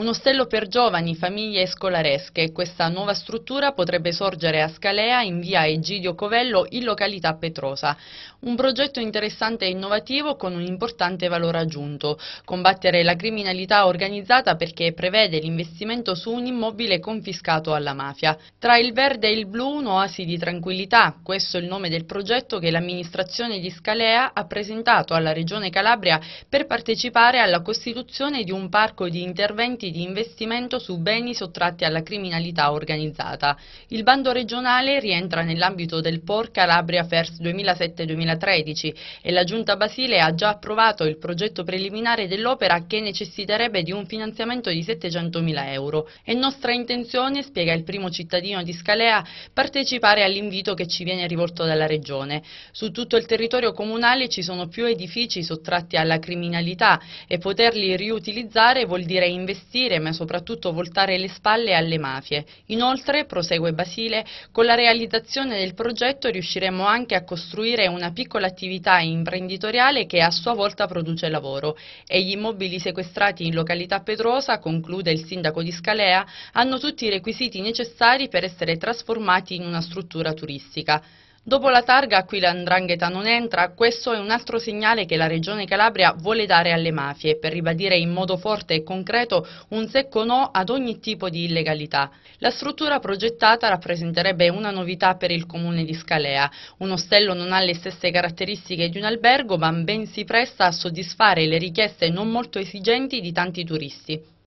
Un ostello per giovani, famiglie e scolaresche. Questa nuova struttura potrebbe sorgere a Scalea in via Egidio Covello in località Petrosa. Un progetto interessante e innovativo con un importante valore aggiunto. Combattere la criminalità organizzata perché prevede l'investimento su un immobile confiscato alla mafia. Tra il verde e il blu un'oasi di tranquillità. Questo è il nome del progetto che l'amministrazione di Scalea ha presentato alla Regione Calabria per partecipare alla costituzione di un parco di interventi di investimento su beni sottratti alla criminalità organizzata. Il bando regionale rientra nell'ambito del POR Calabria FERS 2007-2013 e la Giunta Basile ha già approvato il progetto preliminare dell'opera che necessiterebbe di un finanziamento di 700.000 euro. È nostra intenzione, spiega il primo cittadino di Scalea, partecipare all'invito che ci viene rivolto dalla Regione. Su tutto il territorio comunale ci sono più edifici sottratti alla criminalità e poterli riutilizzare vuol dire investire resistire ma soprattutto voltare le spalle alle mafie. Inoltre, prosegue Basile, con la realizzazione del progetto riusciremo anche a costruire una piccola attività imprenditoriale che a sua volta produce lavoro e gli immobili sequestrati in località Pedrosa, conclude il sindaco di Scalea, hanno tutti i requisiti necessari per essere trasformati in una struttura turistica. Dopo la targa a cui la 'ndrangheta non entra, questo è un altro segnale che la Regione Calabria vuole dare alle mafie per ribadire in modo forte e concreto un secco no ad ogni tipo di illegalità. La struttura progettata rappresenterebbe una novità per il comune di Scalea. Un ostello non ha le stesse caratteristiche di un albergo, ma ben si presta a soddisfare le richieste non molto esigenti di tanti turisti.